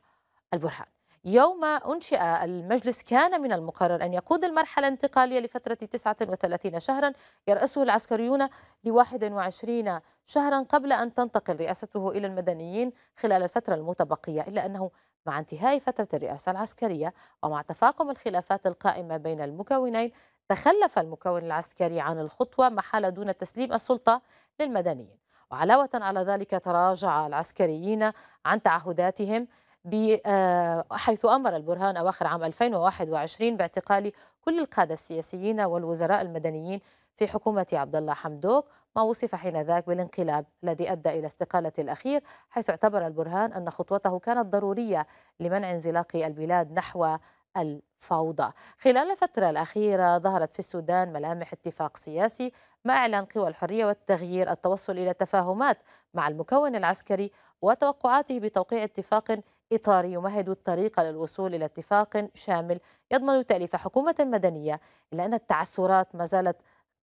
البرهان يوم أنشئ المجلس كان من المقرر أن يقود المرحلة الانتقالية لفترة 39 شهرا يرأسه العسكريون ل 21 شهرا قبل أن تنتقل رئاسته إلى المدنيين خلال الفترة المتبقية إلا أنه مع انتهاء فترة الرئاسة العسكرية ومع تفاقم الخلافات القائمة بين المكونين تخلف المكون العسكري عن الخطوة محال دون تسليم السلطة للمدنيين وعلاوة على ذلك تراجع العسكريين عن تعهداتهم آه، حيث أمر البرهان أواخر عام 2021 باعتقال كل القادة السياسيين والوزراء المدنيين في حكومة عبد الله حمدوك ما وصف حين ذاك بالانقلاب الذي أدى إلى استقالة الأخير حيث اعتبر البرهان أن خطوته كانت ضرورية لمنع انزلاق البلاد نحو الفوضى خلال الفترة الأخيرة ظهرت في السودان ملامح اتفاق سياسي مع إعلان قوى الحرية والتغيير التوصل إلى تفاهمات مع المكون العسكري وتوقعاته بتوقيع اتفاق إطار يمهد الطريق للوصول إلى اتفاق شامل يضمن تأليف حكومة مدنية إلا أن التعثرات ما زالت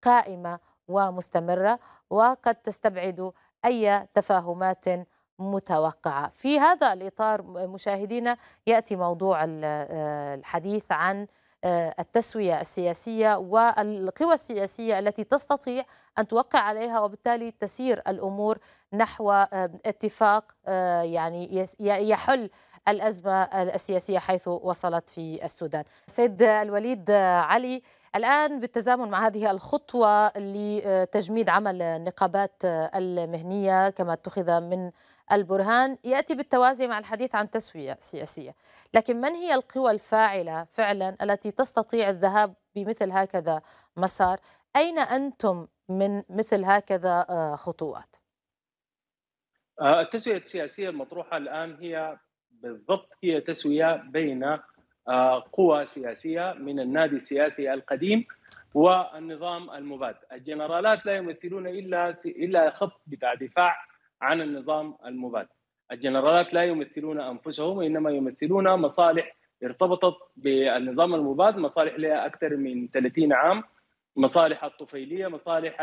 قائمة ومستمرة وقد تستبعد أي تفاهمات متوقعة في هذا الإطار مشاهدينا يأتي موضوع آه، الحديث عن آه، التسوية السياسية والقوى السياسية التي تستطيع أن توقع عليها وبالتالي تسير الأمور نحو آه، اتفاق آه، يعني يحل الأزمة السياسية حيث وصلت في السودان سيد الوليد علي الآن بالتزامن مع هذه الخطوة لتجميد عمل النقابات المهنية كما اتخذ من البرهان يأتي بالتوازي مع الحديث عن تسوية سياسية لكن من هي القوى الفاعلة فعلا التي تستطيع الذهاب بمثل هكذا مسار أين أنتم من مثل هكذا آه، خطوات آه، التسوية السياسية المطروحة الآن هي بالضبط هي تسوية بين آه، قوى سياسية من النادي السياسي القديم والنظام المباد الجنرالات لا يمثلون إلا إلا خط بتاع دفاع عن النظام المباد الجنرالات لا يمثلون انفسهم وانما يمثلون مصالح ارتبطت بالنظام المباد مصالح لها اكثر من 30 عام مصالح الطفيليه مصالح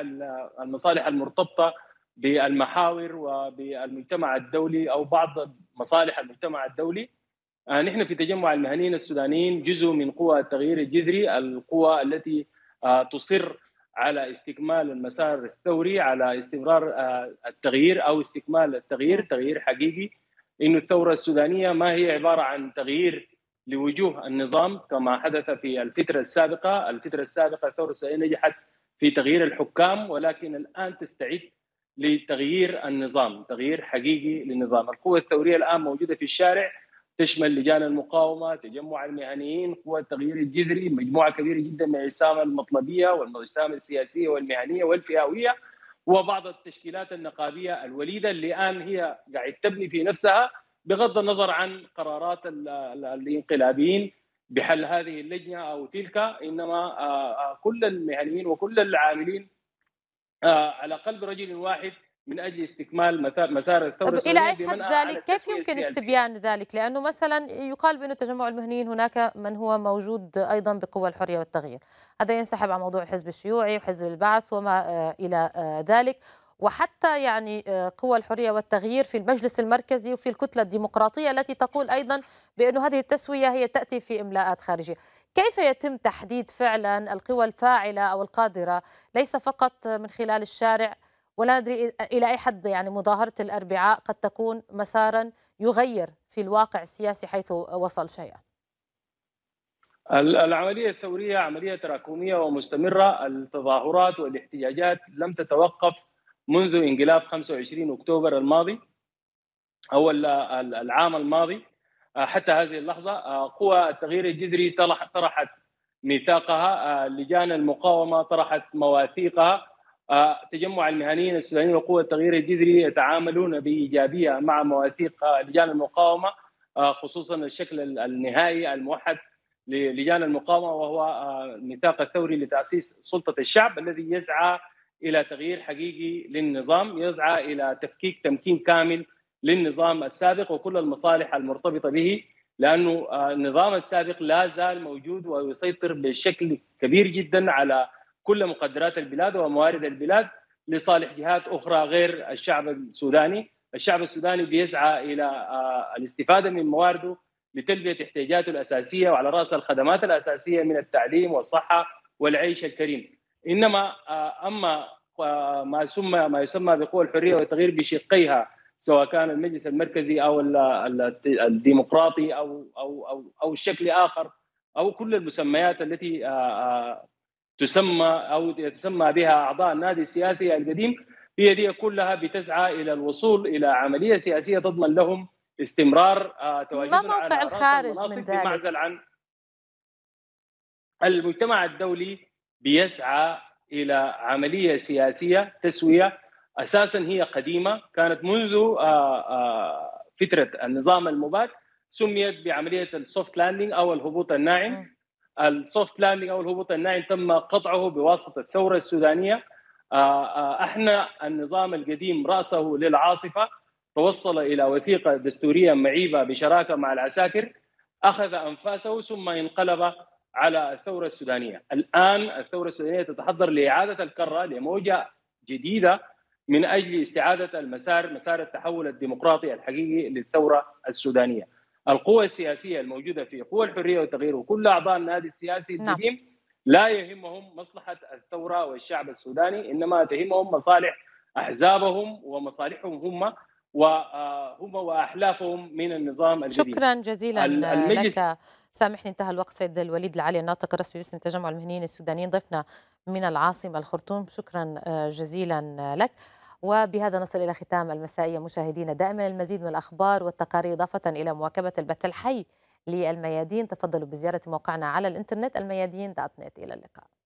المصالح المرتبطه بالمحاور وبالمجتمع الدولي او بعض مصالح المجتمع الدولي آه، نحن في تجمع المهنيين السودانيين جزء من قوى التغيير الجذري القوى التي آه، تصر على استكمال المسار الثوري على استمرار آه، التغيير او استكمال التغيير نعم. تغيير حقيقي انه الثوره السودانيه ما هي عباره عن تغيير لوجوه النظام كما حدث في الفتره السابقه، الفتره السابقه الثوره السودانيه نجحت في تغيير الحكام ولكن الان تستعد لتغيير النظام، تغيير حقيقي للنظام، القوه الثوريه الان موجوده في الشارع تشمل لجان المقاومه، تجمع المهنيين، قوى التغيير الجذري، مجموعه كبيره جدا من الاجسام المطلبيه والاجسام السياسيه والمهنيه والفئويه وبعض التشكيلات النقابيه الوليده اللي الان هي قاعد تبني في نفسها بغض النظر عن قرارات الانقلابيين بحل هذه اللجنه او تلك انما آه، آه، كل المهنيين وكل العاملين آه، على قلب رجل واحد من اجل استكمال مسار الثوره طب الى اي حد ذلك كيف يمكن استبيان ذلك؟ لانه مثلا يقال بانه تجمع المهنيين هناك من هو موجود ايضا بقوى الحريه والتغيير، هذا ينسحب على موضوع الحزب الشيوعي وحزب البعث وما آه، الى آه، ذلك، وحتى يعني آه، قوى الحريه والتغيير في المجلس المركزي وفي الكتله الديمقراطيه التي تقول ايضا بانه هذه التسويه هي تاتي في املاءات خارجيه، كيف يتم تحديد فعلا القوى الفاعله او القادره ليس فقط من خلال الشارع ولا ندري إلى أي حد يعني مظاهرة الأربعاء قد تكون مسارا يغير في الواقع السياسي حيث وصل شيئا العملية الثورية عملية تراكمية ومستمرة التظاهرات والاحتجاجات لم تتوقف منذ انقلاب 25 أكتوبر الماضي أو العام الماضي حتى هذه اللحظة قوى التغيير الجذري طرحت ميثاقها لجان المقاومة طرحت مواثيقها تجمع المهنيين السودانيين وقوة التغيير الجذري يتعاملون بإيجابية مع مواثيق آه، لجان المقاومة آه، خصوصا الشكل النهائي الموحد للجان المقاومة وهو آه، الميثاق الثوري لتأسيس سلطة الشعب الذي يسعى إلى تغيير حقيقي للنظام يسعى إلى تفكيك تمكين كامل للنظام السابق وكل المصالح المرتبطة به لأنه النظام السابق لا زال موجود ويسيطر بشكل كبير جدا على كل مقدرات البلاد وموارد البلاد لصالح جهات اخرى غير الشعب السوداني، الشعب السوداني بيسعى الى آه، الاستفاده من موارده لتلبيه احتياجاته الاساسيه وعلى راس الخدمات الاساسيه من التعليم والصحه والعيش الكريم. انما آه، اما آه، ما يسمى ما يسمى بقوى الحريه والتغيير بشقيها سواء كان المجلس المركزي او الديمقراطي او او او او شكل اخر او كل المسميات التي تسمى او يتسمى بها اعضاء النادي السياسي القديم هي دي كلها بتسعى الى الوصول الى عمليه سياسيه تضمن لهم استمرار آه، تواجدهم ما موقع الخارج من ذلك؟ بمعزل عن المجتمع الدولي بيسعى الى عمليه سياسيه تسويه اساسا هي قديمه كانت منذ آه، آه، فتره النظام المباد سميت بعمليه السوفت لاندنج او الهبوط الناعم السوفت لاندنج او الهبوط الناعم تم قطعه بواسطه الثوره السودانيه آه، آه، احنا النظام القديم راسه للعاصفه توصل الى وثيقه دستوريه معيبه بشراكه مع العساكر اخذ انفاسه ثم انقلب على الثوره السودانيه، الان الثوره السودانيه تتحضر لاعاده الكره لموجه جديده من اجل استعاده المسار مسار التحول الديمقراطي الحقيقي للثوره السودانيه. القوى السياسيه الموجوده في قوى الحريه والتغيير وكل اعضاء النادي السياسي نعم. لا يهمهم مصلحه الثوره والشعب السوداني انما تهمهم مصالح احزابهم ومصالحهم هم وهم آه، واحلافهم من النظام الجديد شكرا جزيلا المجلس لك سامحني انتهى الوقت سيد الوليد العلي الناطق الرسمي باسم تجمع المهنيين السودانيين ضيفنا من العاصمه الخرطوم شكرا آه، جزيلا لك وبهذا نصل إلى ختام المسائية مشاهدينا دائما المزيد من الأخبار والتقارير إضافة إلى مواكبة البث الحي للميادين تفضلوا بزيارة موقعنا على الإنترنت الميادين دات نت إلى اللقاء